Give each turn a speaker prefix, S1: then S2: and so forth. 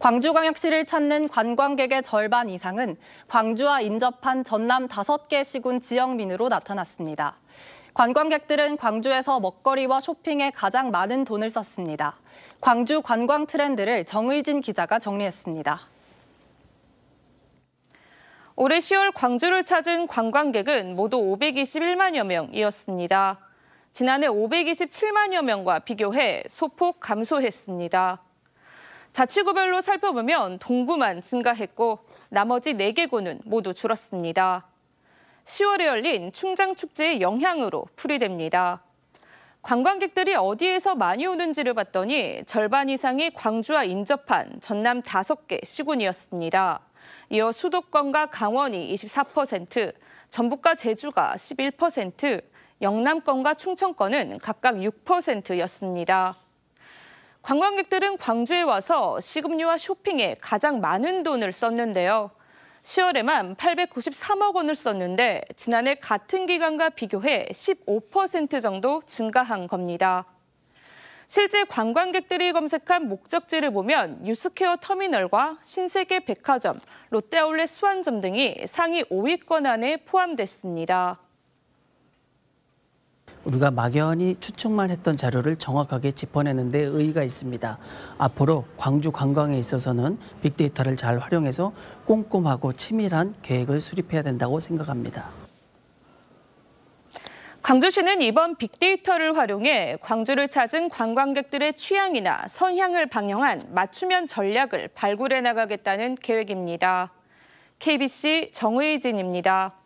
S1: 광주광역시를 찾는 관광객의 절반 이상은 광주와 인접한 전남 5개 시군 지역민으로 나타났습니다. 관광객들은 광주에서 먹거리와 쇼핑에 가장 많은 돈을 썼습니다. 광주 관광 트렌드를 정의진 기자가 정리했습니다.
S2: 올해 10월 광주를 찾은 관광객은 모두 521만여 명이었습니다. 지난해 527만여 명과 비교해 소폭 감소했습니다. 자치구별로 살펴보면 동구만 증가했고 나머지 4개구는 모두 줄었습니다. 10월에 열린 충장축제의 영향으로 풀이됩니다. 관광객들이 어디에서 많이 오는지를 봤더니 절반 이상이 광주와 인접한 전남 5개 시군이었습니다. 이어 수도권과 강원이 24%, 전북과 제주가 11%, 영남권과 충청권은 각각 6%였습니다. 관광객들은 광주에 와서 식음료와 쇼핑에 가장 많은 돈을 썼는데요. 10월에만 893억 원을 썼는데 지난해 같은 기간과 비교해 15% 정도 증가한 겁니다. 실제 관광객들이 검색한 목적지를 보면 유스케어 터미널과 신세계 백화점, 롯데아울렛 수완점 등이 상위 5위권 안에 포함됐습니다.
S3: 우리가 막연히 추측만 했던 자료를 정확하게 짚어내는 데 의의가 있습니다. 앞으로 광주 관광에 있어서는 빅데이터를 잘 활용해서 꼼꼼하고 치밀한 계획을 수립해야 된다고 생각합니다.
S2: 광주시는 이번 빅데이터를 활용해 광주를 찾은 관광객들의 취향이나 선향을 방영한 맞춤형 전략을 발굴해 나가겠다는 계획입니다. KBC 정의진입니다.